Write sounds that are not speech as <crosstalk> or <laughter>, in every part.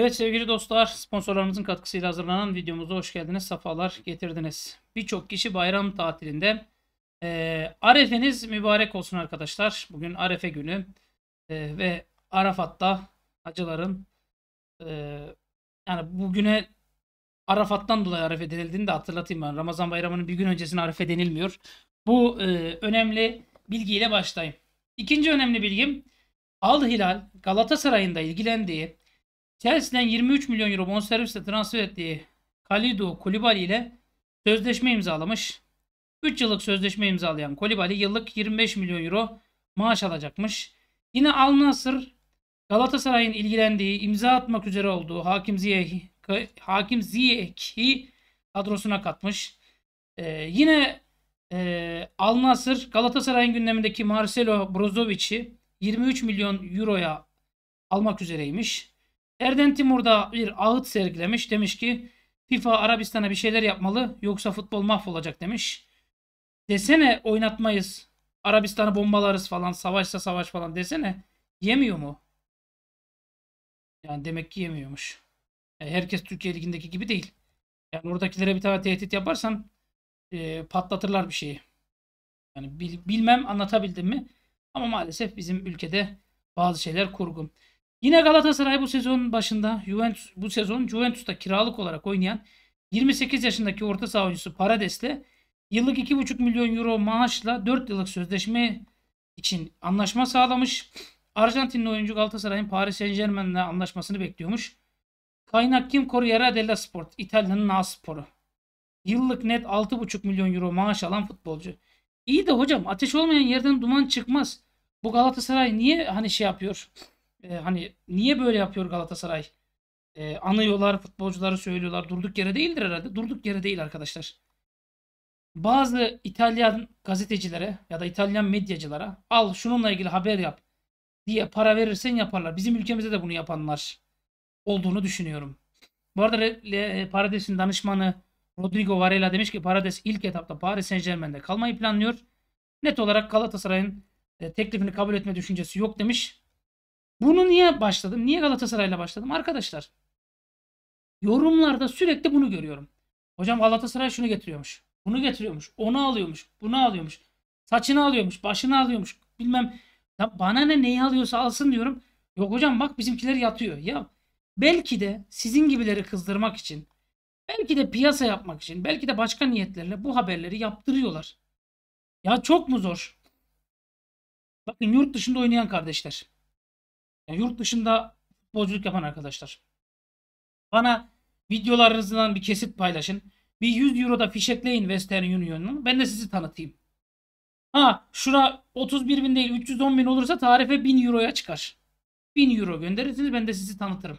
Evet sevgili dostlar sponsorlarımızın katkısıyla hazırlanan videomuza hoş geldiniz. Safalar getirdiniz. Birçok kişi bayram tatilinde. E, Arefeniz mübarek olsun arkadaşlar. Bugün Arefe günü e, ve Arafat'ta acıların e, yani bugüne Arafat'tan dolayı Arefe denildiğini de hatırlatayım ben. Ramazan bayramının bir gün öncesine Arefe denilmiyor. Bu e, önemli bilgiyle başlayayım. İkinci önemli bilgim Al Hilal Galatasaray'ın da ilgilendiği Chelsea'den 23 milyon euro bonservisle transfer ettiği Kalidu Kulibali ile sözleşme imzalamış. 3 yıllık sözleşme imzalayan Kolibali yıllık 25 milyon euro maaş alacakmış. Yine Al Nasır Galatasaray'ın ilgilendiği, imza atmak üzere olduğu Hakim Ziyeh Hakim Ziyeh'i kadrosuna katmış. Ee, yine e, Al Nasır Galatasaray'ın gündemindeki Marcelo Brozovic'i 23 milyon euroya almak üzereymiş. Erden Timur da bir ağıt sergilemiş. Demiş ki FIFA Arabistan'a bir şeyler yapmalı yoksa futbol mahvolacak demiş. Desene oynatmayız. Arabistan'ı bombalarız falan. Savaşsa savaş falan desene. Yemiyor mu? Yani demek ki yemiyormuş. Yani e, herkes Türkiye Ligi'ndeki gibi değil. Yani oradakilere bir tane tehdit yaparsan e, patlatırlar bir şeyi. Yani bil, bilmem anlatabildim mi? Ama maalesef bizim ülkede bazı şeyler kurgun. Yine Galatasaray bu sezonun başında Juventus, bu sezon Juventus'ta kiralık olarak oynayan 28 yaşındaki orta saha oyuncusu Parades'le yıllık 2,5 milyon euro maaşla 4 yıllık sözleşme için anlaşma sağlamış. Arjantinli oyuncu Galatasaray'ın Paris Saint Germain'le anlaşmasını bekliyormuş. Kaynak kim? Corriere della Sport. İtalya'nın A sporu. Yıllık net 6,5 milyon euro maaş alan futbolcu. İyi de hocam ateş olmayan yerden duman çıkmaz. Bu Galatasaray niye hani şey yapıyor? e, hani niye böyle yapıyor Galatasaray? E, anıyorlar, futbolcuları söylüyorlar. Durduk yere değildir herhalde. Durduk yere değil arkadaşlar. Bazı İtalyan gazetecilere ya da İtalyan medyacılara al şununla ilgili haber yap diye para verirsen yaparlar. Bizim ülkemizde de bunu yapanlar olduğunu düşünüyorum. Bu arada Parades'in danışmanı Rodrigo Varela demiş ki Parades ilk etapta Paris Saint Germain'de kalmayı planlıyor. Net olarak Galatasaray'ın e, teklifini kabul etme düşüncesi yok demiş. Bunu niye başladım? Niye Galatasaray'la başladım? Arkadaşlar yorumlarda sürekli bunu görüyorum. Hocam Galatasaray şunu getiriyormuş. Bunu getiriyormuş. Onu alıyormuş. Bunu alıyormuş. Saçını alıyormuş. Başını alıyormuş. Bilmem ya bana ne neyi alıyorsa alsın diyorum. Yok hocam bak bizimkiler yatıyor. Ya belki de sizin gibileri kızdırmak için belki de piyasa yapmak için belki de başka niyetlerle bu haberleri yaptırıyorlar. Ya çok mu zor? Bakın yurt dışında oynayan kardeşler. Yani yurt dışında futbolculuk yapan arkadaşlar. Bana videolarınızdan bir kesit paylaşın. Bir 100 euro da fişekleyin Western Union'u. Ben de sizi tanıtayım. Ha şura 31 bin değil 310 bin olursa tarife 1000 euroya çıkar. 1000 euro gönderirsiniz ben de sizi tanıtırım.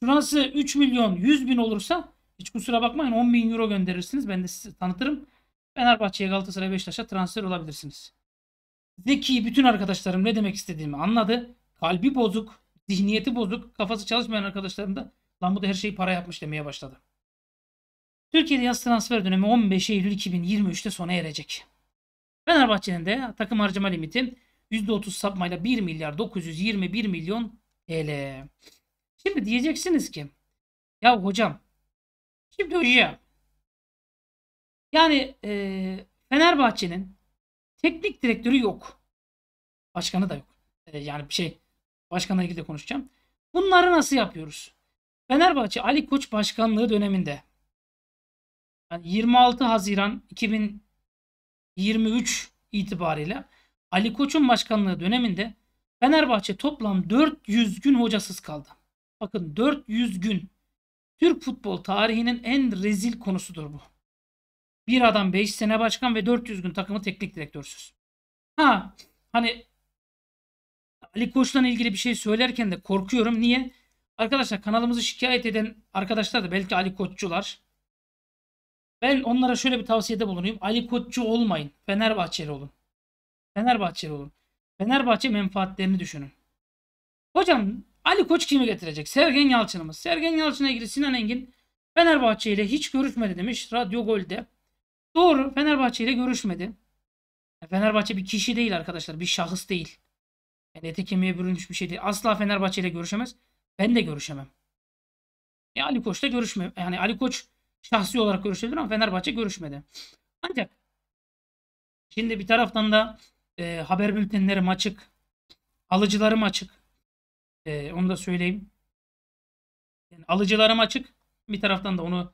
Şurası 3 milyon 100 bin olursa hiç kusura bakmayın 10 bin euro gönderirsiniz ben de sizi tanıtırım. Fenerbahçe'ye Galatasaray Beşiktaş'a transfer olabilirsiniz. Zeki bütün arkadaşlarım ne demek istediğimi anladı kalbi bozuk, zihniyeti bozuk, kafası çalışmayan arkadaşlarım da lan bu da her şeyi para yapmış demeye başladı. Türkiye'de yaz transfer dönemi 15 Eylül 2023'te sona erecek. Fenerbahçe'nin de takım harcama limiti %30 sapmayla 1 milyar 921 milyon TL. Şimdi diyeceksiniz ki ya hocam şimdi hocam yani e, Fenerbahçe'nin teknik direktörü yok. Başkanı da yok. E, yani bir şey Başkanla ilgili de konuşacağım. Bunları nasıl yapıyoruz? Fenerbahçe Ali Koç başkanlığı döneminde yani 26 Haziran 2023 itibariyle Ali Koç'un başkanlığı döneminde Fenerbahçe toplam 400 gün hocasız kaldı. Bakın 400 gün Türk futbol tarihinin en rezil konusudur bu. Bir adam 5 sene başkan ve 400 gün takımı teknik direktörsüz. Ha hani Ali Koç'tan ilgili bir şey söylerken de korkuyorum. Niye? Arkadaşlar kanalımızı şikayet eden arkadaşlar da belki Ali Koççular. Ben onlara şöyle bir tavsiyede bulunayım. Ali Koççu olmayın. Fenerbahçeli olun. Fenerbahçeli olun. Fenerbahçe menfaatlerini düşünün. Hocam Ali Koç kimi getirecek? Sergen Yalçınımız. Sergen Yalçın'a ilgili Sinan Engin Fenerbahçe ile hiç görüşmedi demiş Radyo Gol'de. Doğru Fenerbahçe ile görüşmedi. Fenerbahçe bir kişi değil arkadaşlar. Bir şahıs değil. Yani eti kemiğe bürünmüş bir şey değil. Asla Fenerbahçe ile görüşemez. Ben de görüşemem. E Ali Koç da görüşmüyor. Yani Ali Koç şahsi olarak görüşebilir ama Fenerbahçe görüşmedi. Ancak şimdi bir taraftan da e, haber bültenlerim açık. Alıcılarım açık. E, onu da söyleyeyim. Yani alıcılarım açık. Bir taraftan da onu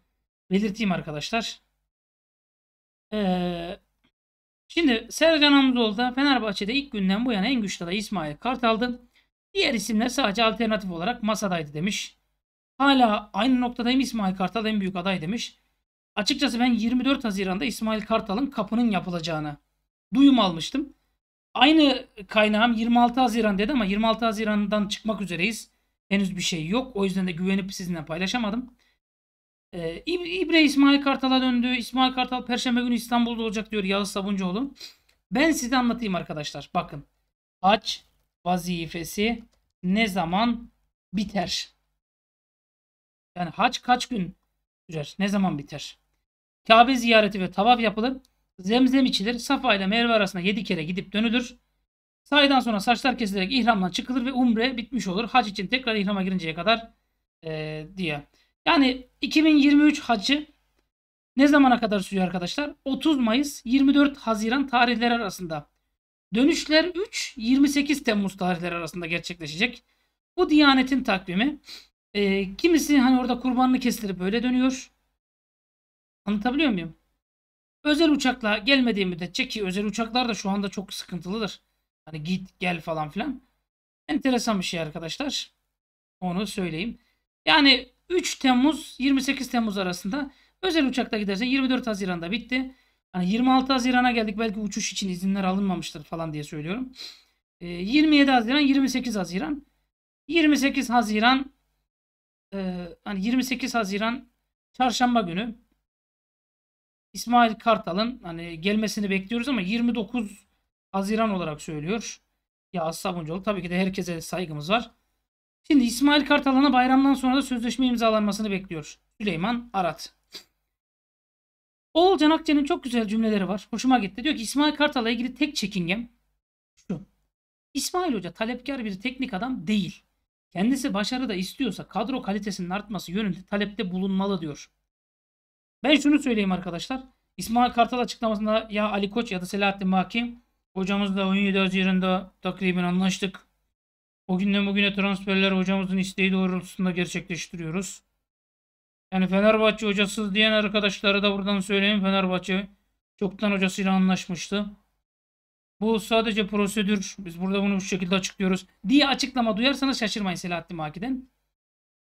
belirteyim arkadaşlar. Ee, Şimdi Sercan Hamzoğlu da Fenerbahçe'de ilk günden bu yana en güçlü aday İsmail Kartal'dı. Diğer isimler sadece alternatif olarak masadaydı demiş. Hala aynı noktadayım İsmail Kartal en büyük aday demiş. Açıkçası ben 24 Haziran'da İsmail Kartal'ın kapının yapılacağını duyum almıştım. Aynı kaynağım 26 Haziran dedi ama 26 Haziran'dan çıkmak üzereyiz. Henüz bir şey yok. O yüzden de güvenip sizinle paylaşamadım. Ee, İbre İsmail Kartal'a döndü. İsmail Kartal Perşembe günü İstanbul'da olacak diyor Yağız Sabuncuoğlu. Ben size anlatayım arkadaşlar. Bakın. Haç vazifesi ne zaman biter? Yani haç kaç gün sürer? Ne zaman biter? Kabe ziyareti ve tavaf yapılır. Zemzem içilir. Safa ile Merve arasında 7 kere gidip dönülür. Saydan sonra saçlar kesilerek ihramdan çıkılır ve umre bitmiş olur. Hac için tekrar ihrama girinceye kadar ee, diye. Yani 2023 hacı ne zamana kadar sürüyor arkadaşlar? 30 Mayıs 24 Haziran tarihleri arasında. Dönüşler 3-28 Temmuz tarihleri arasında gerçekleşecek. Bu Diyanet'in takvimi. E, kimisi hani orada kurbanını kestirip böyle dönüyor. Anlatabiliyor muyum? Özel uçakla gelmediği müddetçe ki özel uçaklar da şu anda çok sıkıntılıdır. Hani git gel falan filan. Enteresan bir şey arkadaşlar. Onu söyleyeyim. Yani 3 Temmuz 28 Temmuz arasında özel uçakla giderse 24 Haziran'da bitti. Hani 26 Haziran'a geldik belki uçuş için izinler alınmamıştır falan diye söylüyorum. E, ee, 27 Haziran 28 Haziran 28 Haziran e, hani 28 Haziran Çarşamba günü İsmail Kartal'ın hani gelmesini bekliyoruz ama 29 Haziran olarak söylüyor. Ya Sabuncuoğlu tabii ki de herkese saygımız var. Şimdi İsmail Kartalan'a bayramdan sonra da sözleşme imzalanmasını bekliyor. Süleyman Arat. Oğulcan Akçe'nin çok güzel cümleleri var. Hoşuma gitti. Diyor ki İsmail Kartal'a ilgili tek çekingem şu. İsmail Hoca talepkar bir teknik adam değil. Kendisi başarı da istiyorsa kadro kalitesinin artması yönünde talepte bulunmalı diyor. Ben şunu söyleyeyim arkadaşlar. İsmail Kartal açıklamasında ya Ali Koç ya da Selahattin Maki hocamızla 17 Haziran'da takriben anlaştık. O günden bugüne transferler hocamızın isteği doğrultusunda gerçekleştiriyoruz. Yani Fenerbahçe hocasız diyen arkadaşlara da buradan söyleyeyim. Fenerbahçe çoktan hocasıyla anlaşmıştı. Bu sadece prosedür. Biz burada bunu bu şekilde açıklıyoruz. Diye açıklama duyarsanız şaşırmayın Selahattin Maki'den.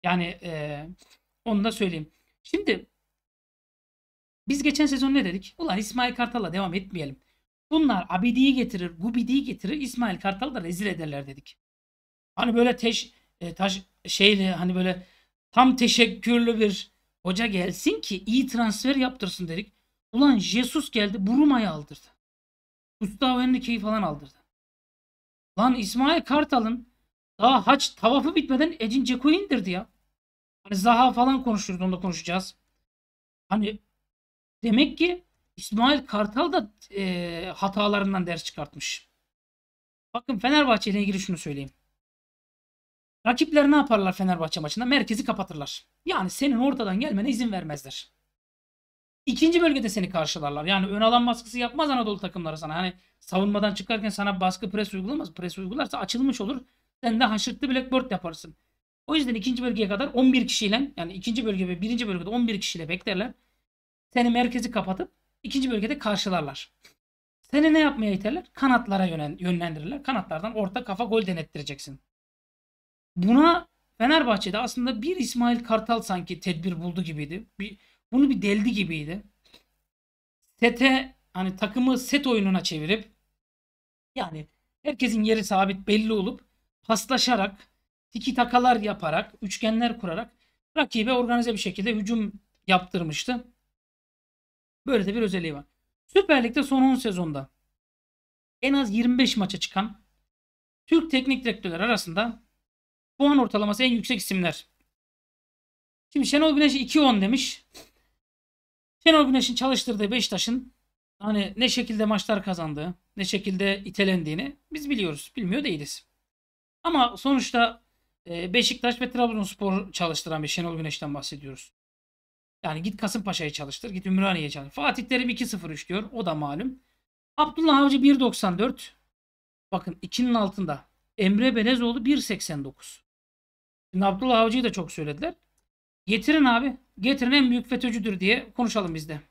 Yani e, onu da söyleyeyim. Şimdi biz geçen sezon ne dedik? Ulan İsmail Kartal'la devam etmeyelim. Bunlar Abidi'yi getirir, Gubidi'yi getirir, İsmail Kartal'ı da rezil ederler dedik. Hani böyle teş, e, taş, şeyli hani böyle tam teşekkürlü bir hoca gelsin ki iyi transfer yaptırsın dedik. Ulan Jesus geldi Buruma'yı aldırdı. Gustavo Henrique'yi falan aldırdı. Lan İsmail Kartal'ın daha haç tavafı bitmeden Edin Ceko'yu indirdi ya. Hani Zaha falan konuşuruz onda konuşacağız. Hani demek ki İsmail Kartal da e, hatalarından ders çıkartmış. Bakın Fenerbahçe ile ilgili şunu söyleyeyim. Rakipler ne yaparlar Fenerbahçe maçında? Merkezi kapatırlar. Yani senin ortadan gelmene izin vermezler. İkinci bölgede seni karşılarlar. Yani ön alan baskısı yapmaz Anadolu takımları sana. Hani savunmadan çıkarken sana baskı pres uygulamaz. Pres uygularsa açılmış olur. Sen de haşırtlı blackboard yaparsın. O yüzden ikinci bölgeye kadar 11 kişiyle yani ikinci bölge ve birinci bölgede 11 kişiyle beklerler. Seni merkezi kapatıp ikinci bölgede karşılarlar. Seni ne yapmaya iterler? Kanatlara yönlendirirler. Kanatlardan orta kafa gol denettireceksin. Buna Fenerbahçe'de aslında bir İsmail Kartal sanki tedbir buldu gibiydi. Bir, bunu bir deldi gibiydi. Sete hani takımı set oyununa çevirip yani herkesin yeri sabit belli olup paslaşarak tiki takalar yaparak üçgenler kurarak rakibe organize bir şekilde hücum yaptırmıştı. Böyle de bir özelliği var. Süper Lig'de son 10 sezonda en az 25 maça çıkan Türk teknik direktörler arasında Puan ortalaması en yüksek isimler. Şimdi Şenol Güneş 2-10 demiş. Şenol Güneş'in çalıştırdığı Beşiktaş'ın hani ne şekilde maçlar kazandığı, ne şekilde itelendiğini biz biliyoruz. Bilmiyor değiliz. Ama sonuçta e, Beşiktaş ve Trabzonspor çalıştıran bir Şenol Güneş'ten bahsediyoruz. Yani git Kasımpaşa'yı çalıştır, git Ümraniye'ye çalıştır. Fatih Terim 2-0-3 diyor. O da malum. Abdullah Avcı 1.94. Bakın ikinin altında. Emre Belezoğlu 1.89. Şimdi Abdullah Avcı'yı da çok söylediler. Getirin abi. Getirin en büyük FETÖ'cüdür diye konuşalım biz de.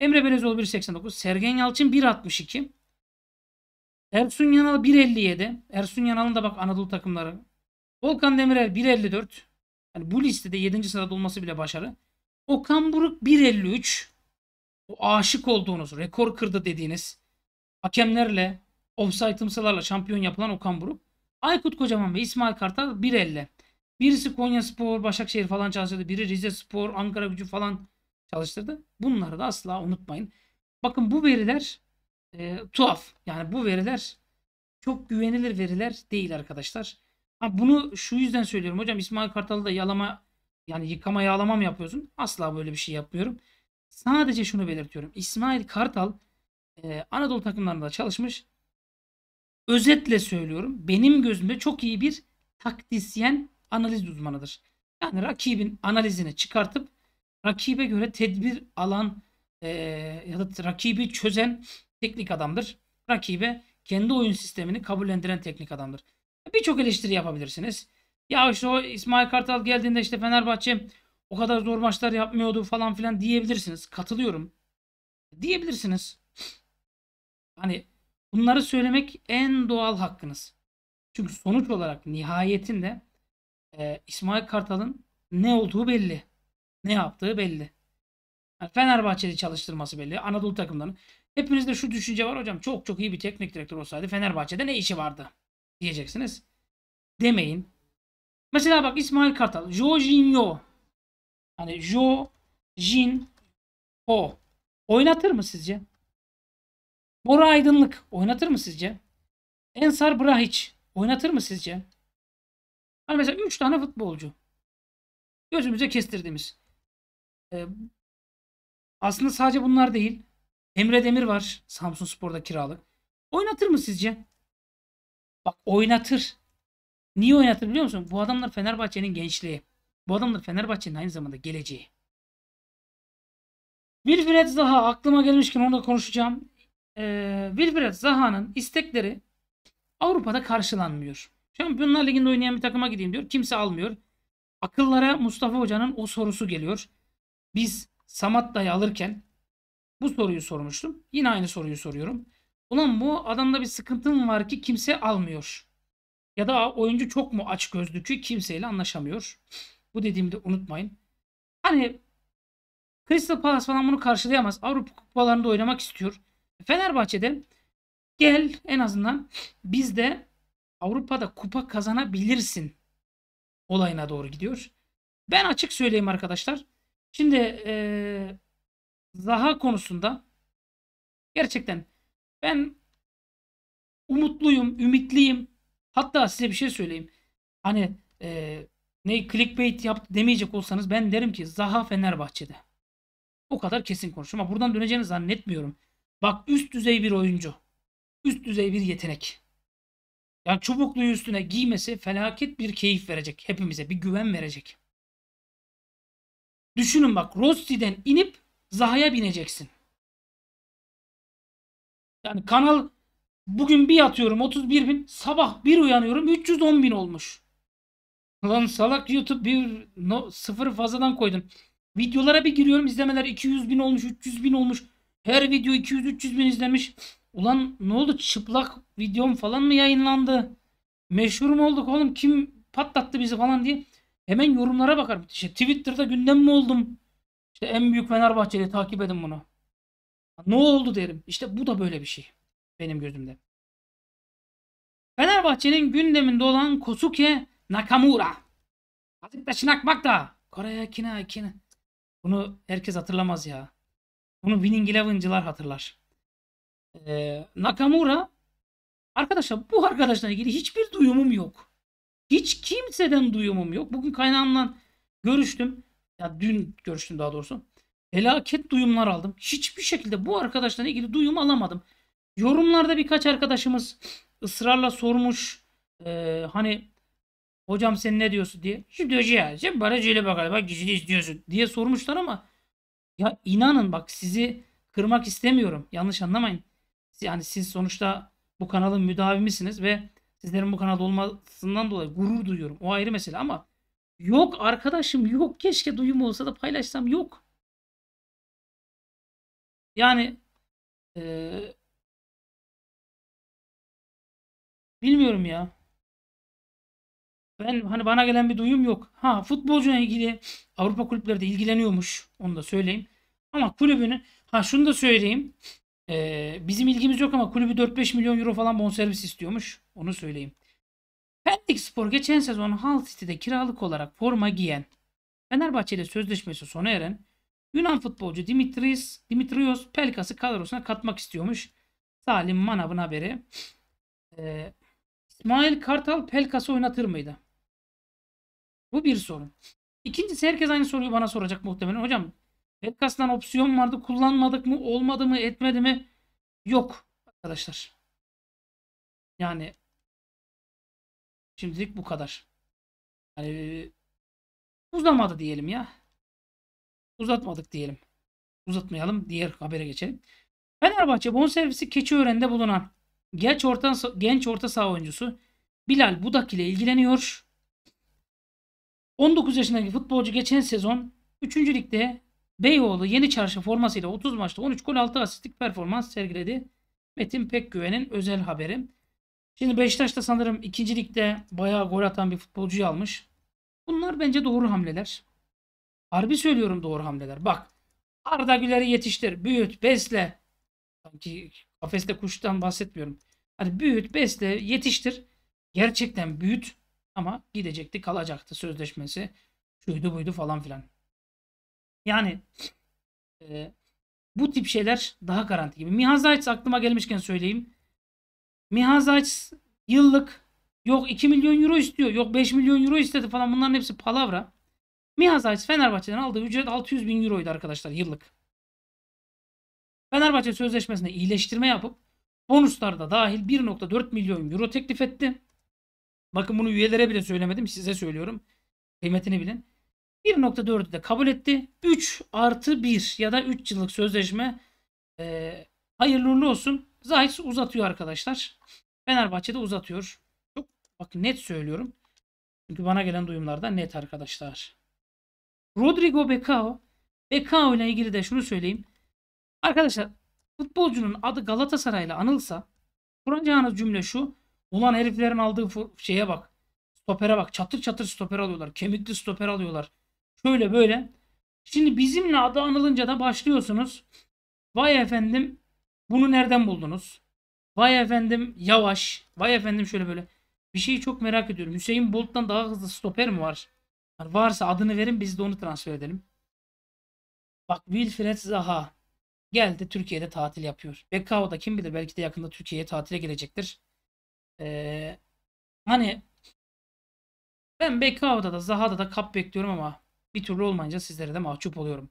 Emre Belezoğlu 1.89. Sergen Yalçın 1.62. Ersun Yanal 1.57. Ersun Yanal'ın da bak Anadolu takımları. Volkan Demirel 1.54. Yani bu listede 7. sırada olması bile başarı. Okan Buruk 1.53. O aşık olduğunuz, rekor kırdı dediğiniz hakemlerle, offside tımsalarla şampiyon yapılan Okan Buruk. Aykut Kocaman ve İsmail Kartal 1.50. Birisi Konya Spor, Başakşehir falan çalıştırdı. Biri Rize Spor, Ankara Gücü falan çalıştırdı. Bunları da asla unutmayın. Bakın bu veriler e, tuhaf. Yani bu veriler çok güvenilir veriler değil arkadaşlar. Ha, bunu şu yüzden söylüyorum hocam İsmail Kartal'ı da yalama yani yıkama yağlama mı yapıyorsun? Asla böyle bir şey yapmıyorum. Sadece şunu belirtiyorum. İsmail Kartal e, Anadolu takımlarında çalışmış. Özetle söylüyorum. Benim gözümde çok iyi bir taktisyen analiz uzmanıdır. Yani rakibin analizini çıkartıp rakibe göre tedbir alan e, ya da rakibi çözen teknik adamdır. Rakibe kendi oyun sistemini kabullendiren teknik adamdır. Birçok eleştiri yapabilirsiniz. Ya işte o İsmail Kartal geldiğinde işte Fenerbahçe o kadar zor maçlar yapmıyordu falan filan diyebilirsiniz. Katılıyorum. Diyebilirsiniz. Hani bunları söylemek en doğal hakkınız. Çünkü sonuç olarak nihayetinde e, İsmail Kartal'ın ne olduğu belli. Ne yaptığı belli. Yani Fenerbahçe'de çalıştırması belli. Anadolu takımlarının. Hepinizde şu düşünce var hocam. Çok çok iyi bir teknik direktör olsaydı Fenerbahçe'de ne işi vardı? Diyeceksiniz. Demeyin. Mesela bak İsmail Kartal. Jo Jorginho. Hani Jo, Jin, O. Oynatır mı sizce? Bora Aydınlık oynatır mı sizce? Ensar Brahiç oynatır mı sizce? Hani mesela 3 tane futbolcu. Gözümüze kestirdiğimiz. Ee, aslında sadece bunlar değil. Emre Demir var Samsun Spor'da kiralık. Oynatır mı sizce? Bak oynatır. Niye oynatır biliyor musun? Bu adamlar Fenerbahçe'nin gençliği. Bu adamlar Fenerbahçe'nin aynı zamanda geleceği. Wilfred Zaha aklıma gelmişken onu da konuşacağım. Ee, Wilfred Zaha'nın istekleri Avrupa'da karşılanmıyor. Şampiyonlar Ligi'nde oynayan bir takıma gideyim diyor. Kimse almıyor. Akıllara Mustafa Hoca'nın o sorusu geliyor. Biz Samat alırken bu soruyu sormuştum. Yine aynı soruyu soruyorum. Ulan bu adamda bir sıkıntı mı var ki kimse almıyor? Ya da oyuncu çok mu aç gözlü ki kimseyle anlaşamıyor? Bu dediğimi de unutmayın. Hani Crystal Palace falan bunu karşılayamaz. Avrupa kupalarında oynamak istiyor. Fenerbahçe'de gel en azından biz de Avrupa'da kupa kazanabilirsin olayına doğru gidiyor. Ben açık söyleyeyim arkadaşlar. Şimdi ee, Zaha konusunda gerçekten ben umutluyum, ümitliyim. Hatta size bir şey söyleyeyim. Hani e, ne clickbait yaptı demeyecek olsanız ben derim ki Zaha Fenerbahçe'de. O kadar kesin konuşuyorum. Ama buradan döneceğini zannetmiyorum. Bak üst düzey bir oyuncu. Üst düzey bir yetenek. Yani çubukluyu üstüne giymesi felaket bir keyif verecek hepimize. Bir güven verecek. Düşünün bak Rosti'den inip Zaha'ya bineceksin. Yani kanal bugün bir yatıyorum 31 bin sabah bir uyanıyorum 310 bin olmuş. Lan salak YouTube bir no, sıfır fazladan koydun. Videolara bir giriyorum izlemeler 200 bin olmuş 300 bin olmuş. Her video 200-300 bin izlemiş. Ulan ne oldu çıplak videom falan mı yayınlandı? Meşhur mu olduk oğlum kim patlattı bizi falan diye. Hemen yorumlara bakarım. İşte Twitter'da gündem mi oldum? İşte en büyük Fenerbahçeli takip edin bunu. Ne oldu derim. İşte bu da böyle bir şey. Benim gözümde. Fenerbahçe'nin gündeminde olan Kosuke Nakamura. da çınakmak da Kore'ye kine kine. Bunu herkes hatırlamaz ya. Bunu Winning Eleven'cılar hatırlar. Ee, Nakamura arkadaşlar bu arkadaşla ilgili hiçbir duyumum yok. Hiç kimseden duyumum yok. Bugün kaynağımla görüştüm. Ya dün görüştüm daha doğrusu. Felaket duyumlar aldım. Hiçbir şekilde bu arkadaşla ilgili duyum alamadım. Yorumlarda birkaç arkadaşımız ısrarla sormuş. E, hani hocam sen ne diyorsun diye. Şimdi hoca sen bana şöyle bakalım. Bak gizli istiyorsun diye sormuşlar ama ya inanın bak sizi kırmak istemiyorum. Yanlış anlamayın. Yani siz sonuçta bu kanalın müdavimisiniz ve sizlerin bu kanalda olmasından dolayı gurur duyuyorum. O ayrı mesele ama yok arkadaşım yok. Keşke duyum olsa da paylaşsam yok. Yani ee, bilmiyorum ya. Ben hani bana gelen bir duyum yok. Ha futbolcuyla ilgili Avrupa kulüpleri de ilgileniyormuş. Onu da söyleyeyim. Ama kulübünün ha şunu da söyleyeyim. Ee, bizim ilgimiz yok ama kulübü 4-5 milyon euro falan bonservis istiyormuş. Onu söyleyeyim. Pendik Spor geçen sezon Hull City'de kiralık olarak forma giyen Fenerbahçe ile sözleşmesi sona eren Yunan futbolcu Dimitris Dimitrios Pelkas'ı kadrosuna katmak istiyormuş. Salim Manav'ın haberi. Ee, İsmail Kartal Pelkas'ı oynatır mıydı? Bu bir sorun. İkincisi herkes aynı soruyu bana soracak muhtemelen. Hocam Edkas'tan opsiyon vardı. Kullanmadık mı? Olmadı mı? Etmedi mi? Yok arkadaşlar. Yani şimdilik bu kadar. Yani uzamadı diyelim ya. Uzatmadık diyelim. Uzatmayalım. Diğer habere geçelim. Fenerbahçe bonservisi Keçiören'de bulunan genç orta, genç orta saha oyuncusu Bilal Budak ile ilgileniyor. 19 yaşındaki futbolcu geçen sezon 3. ligde Beyoğlu Yeni Çarşı formasıyla 30 maçta 13 gol 6 asistlik performans sergiledi. Metin Pekgüven'in özel haberi. Şimdi Beşiktaş'ta sanırım ikincilikte bayağı gol atan bir futbolcuyu almış. Bunlar bence doğru hamleler. Harbi söylüyorum doğru hamleler. Bak Arda Güler'i yetiştir, büyüt, besle. Sanki kafeste kuştan bahsetmiyorum. Hani büyüt, besle, yetiştir. Gerçekten büyüt ama gidecekti, kalacaktı sözleşmesi. Şuydu buydu falan filan. Yani e, bu tip şeyler daha garanti gibi. Mihazayç aklıma gelmişken söyleyeyim. Mihazayç yıllık yok 2 milyon euro istiyor. Yok 5 milyon euro istedi falan bunların hepsi palavra. Mihazayç Fenerbahçe'den aldığı ücret 600 bin euroydu arkadaşlar yıllık. Fenerbahçe sözleşmesine iyileştirme yapıp bonuslar da dahil 1.4 milyon euro teklif etti. Bakın bunu üyelere bile söylemedim size söylüyorum. Kıymetini bilin. 1.4'ü de kabul etti. 3 artı 1 ya da 3 yıllık sözleşme e, hayırlı olsun. Zayt uzatıyor arkadaşlar. de uzatıyor. Çok bak net söylüyorum. Çünkü bana gelen duyumlarda net arkadaşlar. Rodrigo Becao. Becao ile ilgili de şunu söyleyeyim. Arkadaşlar futbolcunun adı Galatasaray Galatasaray'la anılsa kuracağınız cümle şu. Ulan heriflerin aldığı şeye bak. Stopere bak. Çatır çatır stoper alıyorlar. Kemikli stoper alıyorlar. Şöyle böyle. Şimdi bizimle adı anılınca da başlıyorsunuz. Vay efendim bunu nereden buldunuz? Vay efendim yavaş. Vay efendim şöyle böyle. Bir şeyi çok merak ediyorum. Hüseyin Bolt'tan daha hızlı stoper mi var? Yani varsa adını verin biz de onu transfer edelim. Bak Wilfred Zaha geldi Türkiye'de tatil yapıyor. Bekao da kim bilir belki de yakında Türkiye'ye tatile gelecektir. Ee, hani ben Bekao'da da Zaha'da da kap bekliyorum ama bir türlü olmayınca sizlere de mahcup oluyorum.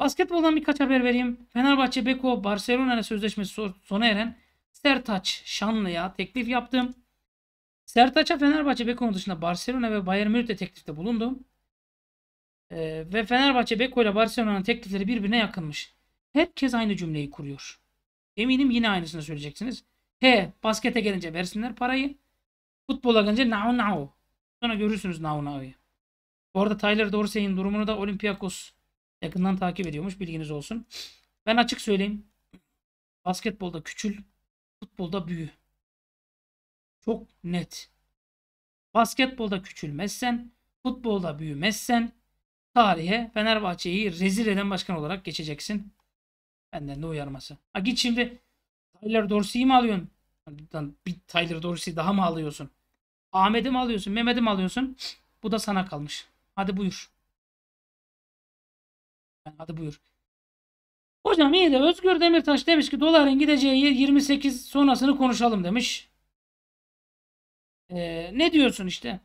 Basketboldan birkaç haber vereyim. Fenerbahçe Beko Barcelona ile sözleşmesi sona eren Sertaç Şanlı'ya teklif yaptım. Sertaç'a Fenerbahçe Beko'nun dışında Barcelona ve Bayern Münih de teklifte bulundu. Ee, ve Fenerbahçe Beko ile Barcelona'nın teklifleri birbirine yakınmış. Herkes aynı cümleyi kuruyor. Eminim yine aynısını söyleyeceksiniz. He baskete gelince versinler parayı. Futbola gelince nao nao. Sonra görürsünüz nao nao'yu. Bu arada Tyler Dorsey'in durumunu da Olympiakos yakından takip ediyormuş. Bilginiz olsun. Ben açık söyleyeyim. Basketbolda küçül, futbolda büyü. Çok net. Basketbolda küçülmezsen, futbolda büyümezsen tarihe Fenerbahçe'yi rezil eden başkan olarak geçeceksin. Benden de uyarması. Ha git şimdi Tyler Dorsey'i mi alıyorsun? Bir Tyler Dorsey daha mı alıyorsun? Ahmet'i mi alıyorsun? Mehmet'i mi alıyorsun? Bu da sana kalmış. Hadi buyur. Yani hadi buyur. Hocam iyi de Özgür Demirtaş demiş ki doların gideceği 28 sonrasını konuşalım demiş. Ee, ne diyorsun işte?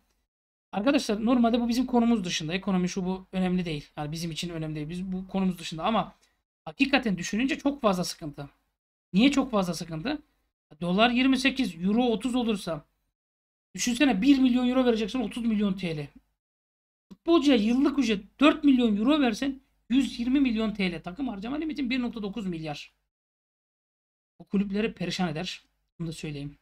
Arkadaşlar normalde bu bizim konumuz dışında. Ekonomi şu bu önemli değil. Yani bizim için önemli değil. Biz bu konumuz dışında ama hakikaten düşününce çok fazla sıkıntı. Niye çok fazla sıkıntı? Dolar 28, euro 30 olursa düşünsene 1 milyon euro vereceksin 30 milyon TL. Futbolcuya yıllık ücret 4 milyon euro versen 120 milyon TL takım harcama limitin 1.9 milyar. O kulüpleri perişan eder. Bunu da söyleyeyim.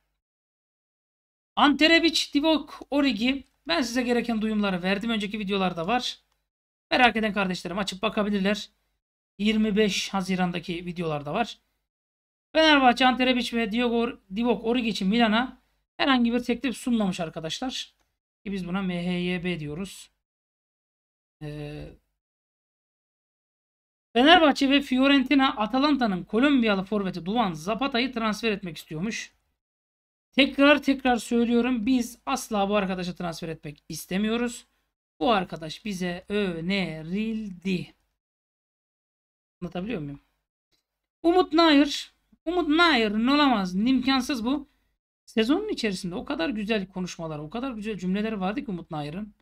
Anterebic, Divok, Origi. Ben size gereken duyumları verdim. Önceki videolarda var. Merak eden kardeşlerim açıp bakabilirler. 25 Haziran'daki videolarda var. Fenerbahçe, Anterebic ve Diogo, Divok Origi için Milan'a herhangi bir teklif sunmamış arkadaşlar. Ki biz buna MHYB diyoruz. Ee, Fenerbahçe ve Fiorentina Atalanta'nın Kolombiyalı forveti Duvan Zapata'yı transfer etmek istiyormuş. Tekrar tekrar söylüyorum biz asla bu arkadaşa transfer etmek istemiyoruz. Bu arkadaş bize önerildi. Anlatabiliyor muyum? Umut Nair. Umut ne olamaz. İmkansız bu. Sezonun içerisinde o kadar güzel konuşmalar, o kadar güzel cümleler vardı ki Umut Nair'ın.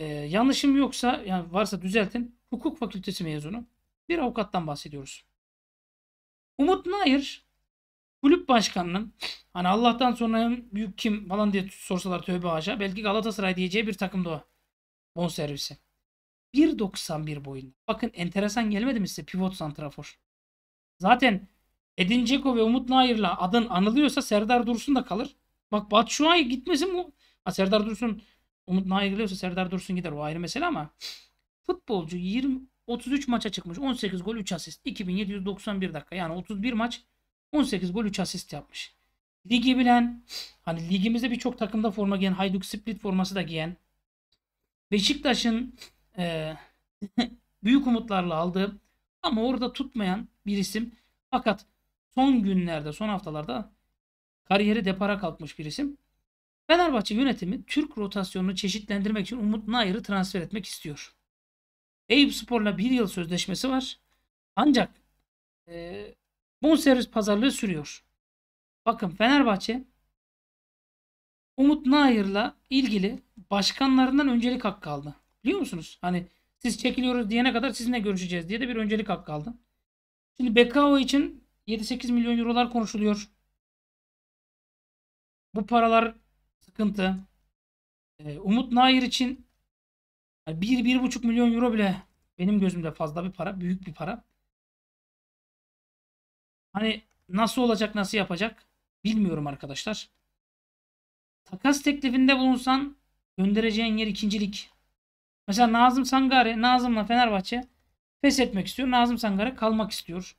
Ee, yanlışım yoksa yani varsa düzeltin. Hukuk fakültesi mezunu bir avukattan bahsediyoruz. Umut Nayır kulüp başkanının hani Allah'tan sonra büyük kim falan diye sorsalar tövbe haşa belki Galatasaray diyeceği bir takımda o. Bon servisi. 1.91 boyunda. Bakın enteresan gelmedi mi size pivot santrafor? Zaten Edin Dzeko ve Umut Nayır'la adın anılıyorsa Serdar Dursun da kalır. Bak Batu Şua'ya gitmesin mu? Ha, Serdar Dursun Umut Nahir geliyorsa Serdar Dursun gider o ayrı mesele ama futbolcu 20 33 maça çıkmış. 18 gol 3 asist. 2791 dakika. Yani 31 maç 18 gol 3 asist yapmış. Ligi bilen hani ligimizde birçok takımda forma giyen Hayduk Split forması da giyen Beşiktaş'ın e, <laughs> büyük umutlarla aldığı ama orada tutmayan bir isim. Fakat son günlerde son haftalarda kariyeri depara kalkmış bir isim. Fenerbahçe yönetimi Türk rotasyonunu çeşitlendirmek için Umut Nayır'ı transfer etmek istiyor. Eyüp Spor'la bir yıl sözleşmesi var. Ancak e, bonservis pazarlığı sürüyor. Bakın Fenerbahçe Umut Nayır'la ilgili başkanlarından öncelik hakkı aldı. Biliyor musunuz? Hani siz çekiliyoruz diyene kadar sizinle görüşeceğiz diye de bir öncelik hakkı aldı. Şimdi Bekao için 7-8 milyon eurolar konuşuluyor. Bu paralar Sıkıntı. Ee, Umut Nair için 1-1,5 milyon euro bile benim gözümde fazla bir para. Büyük bir para. Hani nasıl olacak nasıl yapacak bilmiyorum arkadaşlar. Takas teklifinde bulunsan göndereceğin yer ikincilik. Mesela Nazım Sangare Nazım'la Fenerbahçe pes etmek istiyor. Nazım Sangare kalmak istiyor.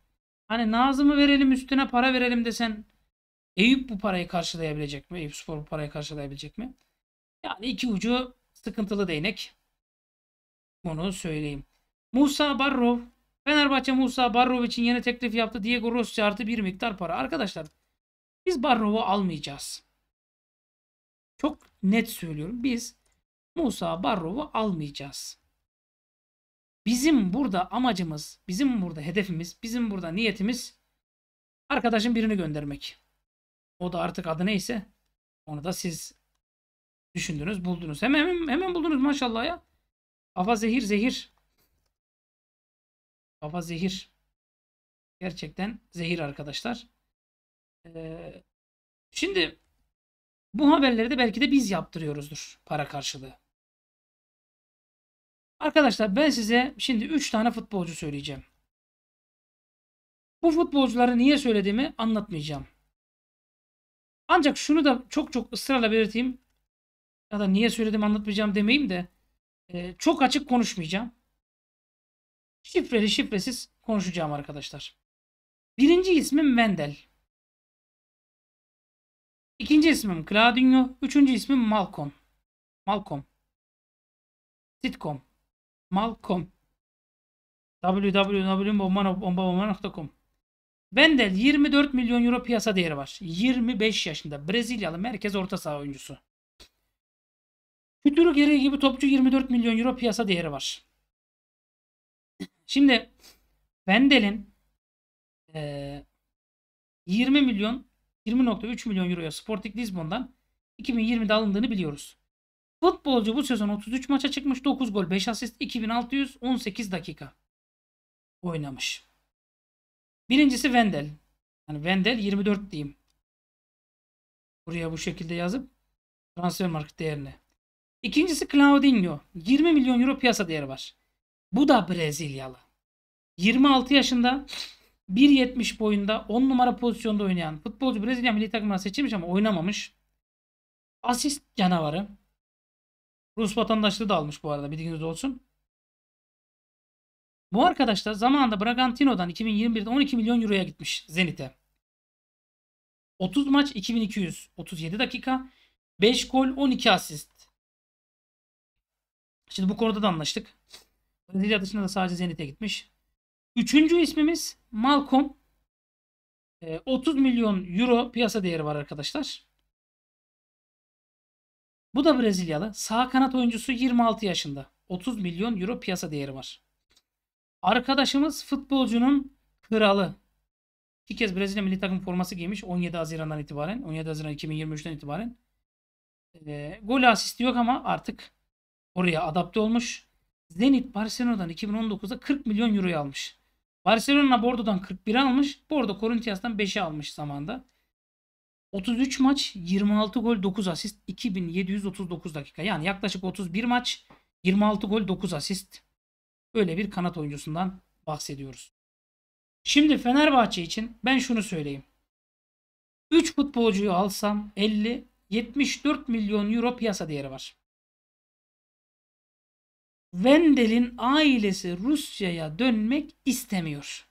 Hani Nazım'ı verelim üstüne para verelim desen Eyüp bu parayı karşılayabilecek mi? Eyüp Spor bu parayı karşılayabilecek mi? Yani iki ucu sıkıntılı değnek. Bunu söyleyeyim. Musa Barrov. Fenerbahçe Musa Barrov için yeni teklif yaptı. Diego Rossi artı bir miktar para. Arkadaşlar biz Barrov'u almayacağız. Çok net söylüyorum. Biz Musa Barrov'u almayacağız. Bizim burada amacımız, bizim burada hedefimiz, bizim burada niyetimiz arkadaşın birini göndermek. O da artık adı neyse onu da siz düşündünüz, buldunuz. Hemen hemen, hemen buldunuz maşallah ya. Kafa zehir zehir. Kafa zehir. Gerçekten zehir arkadaşlar. Ee, şimdi bu haberleri de belki de biz yaptırıyoruzdur para karşılığı. Arkadaşlar ben size şimdi 3 tane futbolcu söyleyeceğim. Bu futbolcuları niye söylediğimi anlatmayacağım. Ancak şunu da çok çok ısrarla belirteyim. Ya da niye söyledim anlatmayacağım demeyeyim de. E, çok açık konuşmayacağım. Şifreli şifresiz konuşacağım arkadaşlar. Birinci ismim Wendel. İkinci ismim Claudinho. Üçüncü ismim Malcolm. Malcolm. Sitcom. Malcolm. www.bombanobombabomba.com Wendel 24 milyon euro piyasa değeri var. 25 yaşında Brezilyalı merkez orta saha oyuncusu. Kütürü gereği gibi topçu 24 milyon euro piyasa değeri var. Şimdi Wendel'in e, 20 milyon 20.3 milyon euroya Sporting Lisbon'dan 2020'de alındığını biliyoruz. Futbolcu bu sezon 33 maça çıkmış. 9 gol, 5 asist, 2618 dakika oynamış. Birincisi Wendel. Yani Wendel 24 diyeyim. Buraya bu şekilde yazıp transfer market değerini. İkincisi Claudinho. 20 milyon euro piyasa değeri var. Bu da Brezilyalı. 26 yaşında 1.70 boyunda 10 numara pozisyonda oynayan futbolcu Brezilya milli takımına seçilmiş ama oynamamış. Asist canavarı. Rus vatandaşlığı da almış bu arada bilginiz olsun. Bu arkadaş da zamanında Bragantino'dan 2021'de 12 milyon euroya gitmiş Zenit'e. 30 maç 2200 37 dakika 5 gol 12 asist. Şimdi bu konuda da anlaştık. Brezilya dışında da sadece Zenit'e gitmiş. Üçüncü ismimiz Malcolm. 30 ee, milyon euro piyasa değeri var arkadaşlar. Bu da Brezilyalı. Sağ kanat oyuncusu 26 yaşında. 30 milyon euro piyasa değeri var. Arkadaşımız futbolcunun kralı. İki kez Brezilya milli takım forması giymiş 17 Haziran'dan itibaren. 17 Haziran 2023'ten itibaren. E, gol asisti yok ama artık oraya adapte olmuş. Zenit Barcelona'dan 2019'da 40 milyon euroyu almış. Barcelona Bordo'dan 41 almış. Bordo Corinthians'tan 5'i almış zamanda. 33 maç, 26 gol, 9 asist, 2739 dakika. Yani yaklaşık 31 maç, 26 gol, 9 asist Böyle bir kanat oyuncusundan bahsediyoruz. Şimdi Fenerbahçe için ben şunu söyleyeyim. 3 futbolcuyu alsam 50 74 milyon euro piyasa değeri var. Wendel'in ailesi Rusya'ya dönmek istemiyor.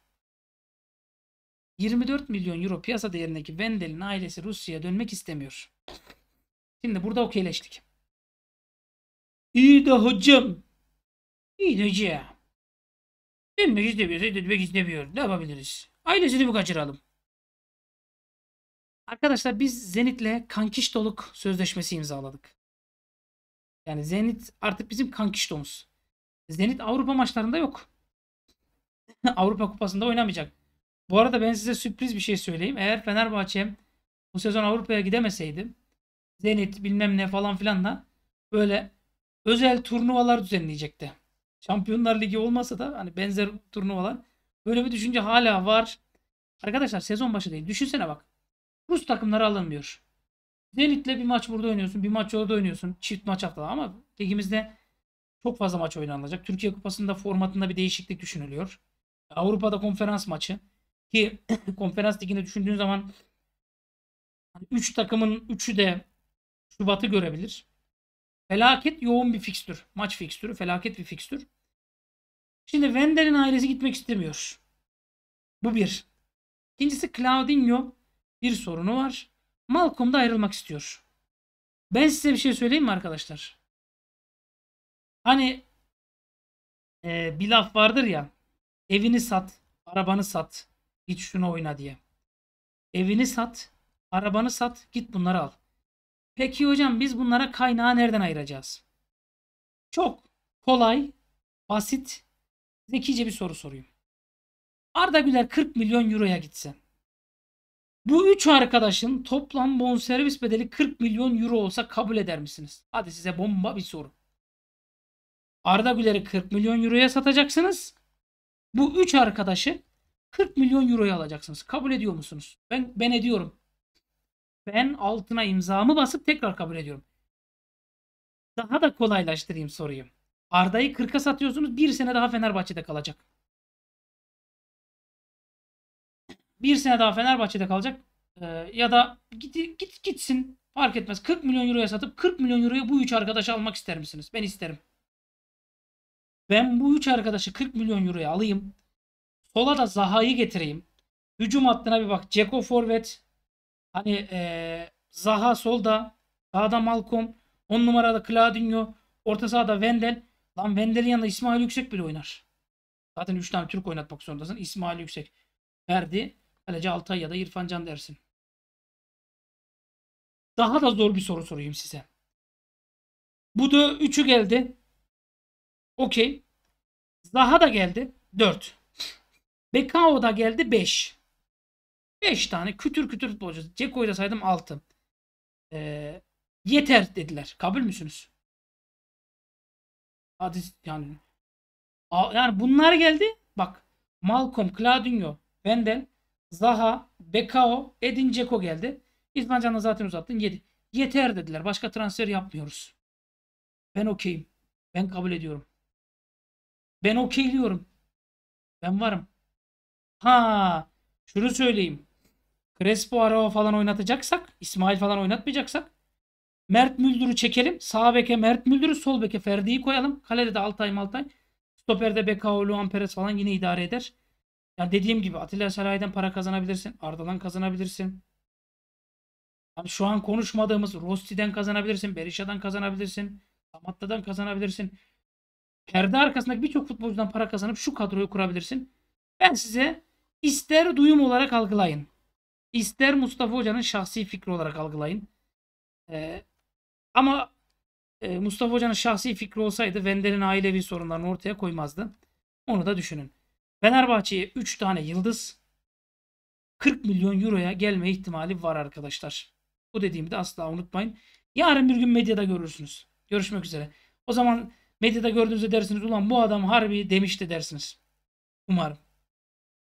24 milyon euro piyasa değerindeki Wendel'in ailesi Rusya'ya dönmek istemiyor. Şimdi burada okeyleştik. İyi de hocam İğneci. Dönmek istemiyorsa dönmek istemiyor. Ne yapabiliriz? Ailesini mi kaçıralım? Arkadaşlar biz Zenit'le Doluk sözleşmesi imzaladık. Yani Zenit artık bizim Kankiştomuz. Zenit Avrupa maçlarında yok. <laughs> Avrupa Kupası'nda oynamayacak. Bu arada ben size sürpriz bir şey söyleyeyim. Eğer Fenerbahçe bu sezon Avrupa'ya gidemeseydi Zenit bilmem ne falan filanla böyle özel turnuvalar düzenleyecekti. Şampiyonlar Ligi olmasa da hani benzer turnuvalar böyle bir düşünce hala var. Arkadaşlar sezon başı değil. Düşünsene bak. Rus takımları alınmıyor. Zenit'le bir maç burada oynuyorsun. Bir maç orada oynuyorsun. Çift maç haftada ama ligimizde çok fazla maç oynanacak. Türkiye Kupası'nda formatında bir değişiklik düşünülüyor. Avrupa'da konferans maçı ki <clears throat> konferans ligini düşündüğün zaman 3 hani üç takımın 3'ü de Şubat'ı görebilir. Felaket yoğun bir fikstür. Maç fikstürü felaket bir fikstür. Şimdi Wender'in ailesi gitmek istemiyor. Bu bir. İkincisi Claudinho bir sorunu var. Malcolm da ayrılmak istiyor. Ben size bir şey söyleyeyim mi arkadaşlar? Hani e, bir laf vardır ya. Evini sat, arabanı sat, git şunu oyna diye. Evini sat, arabanı sat, git bunları al. Peki hocam biz bunlara kaynağı nereden ayıracağız? Çok kolay, basit, zekice bir soru sorayım. Arda Güler 40 milyon euroya gitse. Bu üç arkadaşın toplam bonservis bedeli 40 milyon euro olsa kabul eder misiniz? Hadi size bomba bir soru. Arda Güler'i 40 milyon euroya satacaksınız. Bu üç arkadaşı 40 milyon euroya alacaksınız. Kabul ediyor musunuz? Ben ben ediyorum ben altına imzamı basıp tekrar kabul ediyorum. Daha da kolaylaştırayım soruyu. Arda'yı 40'a satıyorsunuz. Bir sene daha Fenerbahçe'de kalacak. Bir sene daha Fenerbahçe'de kalacak. Ee, ya da git, git gitsin. Fark etmez. 40 milyon euroya satıp 40 milyon euroya bu üç arkadaşı almak ister misiniz? Ben isterim. Ben bu üç arkadaşı 40 milyon euroya alayım. Sola da Zaha'yı getireyim. Hücum hattına bir bak. Ceko forvet. Hani e, Zaha solda, sağda Malcolm, 10 numarada Claudinho, orta sahada Vendel. Lan Vendel'in yanında İsmail Yüksek bile oynar. Zaten 3 tane Türk oynatmak zorundasın. İsmail Yüksek, Verdi, Kaleci Altay ya da İrfan Can dersin. Daha da zor bir soru sorayım size. Bu da 3'ü geldi. Okey. Zaha da geldi. 4. Bekao da geldi 5. 5 tane kütür kütür futbolcu. Ceko'yu da saydım 6. Ee, yeter dediler. Kabul müsünüz? Hadi yani yani bunlar geldi. Bak Malcolm, Claudinho, Wendel, Zaha, Bekao, Edin Ceko geldi. İsmail Can'la zaten uzattın 7. Yeter dediler. Başka transfer yapmıyoruz. Ben okeyim. Ben kabul ediyorum. Ben okeyliyorum. Ben varım. Ha, şunu söyleyeyim. Crespo Arao falan oynatacaksak, İsmail falan oynatmayacaksak Mert Müldür'ü çekelim. Sağ beke Mert Müldür'ü, sol beke Ferdi'yi koyalım. Kalede de Altay Maltay. Stoper'de Bekao, Luan Perez falan yine idare eder. Yani dediğim gibi Atilla Saray'dan para kazanabilirsin. Arda'dan kazanabilirsin. Hani şu an konuşmadığımız Rosti'den kazanabilirsin. Berisha'dan kazanabilirsin. Samatta'dan kazanabilirsin. Perde arkasındaki birçok futbolcudan para kazanıp şu kadroyu kurabilirsin. Ben size ister duyum olarak algılayın. İster Mustafa Hoca'nın şahsi fikri olarak algılayın. Ee, ama e, Mustafa Hoca'nın şahsi fikri olsaydı Vendel'in ailevi sorunlarını ortaya koymazdı. Onu da düşünün. Fenerbahçe'ye 3 tane yıldız 40 milyon euroya gelme ihtimali var arkadaşlar. Bu dediğimi de asla unutmayın. Yarın bir gün medyada görürsünüz. Görüşmek üzere. O zaman medyada gördüğünüzde dersiniz ulan bu adam harbi demişti dersiniz. Umarım.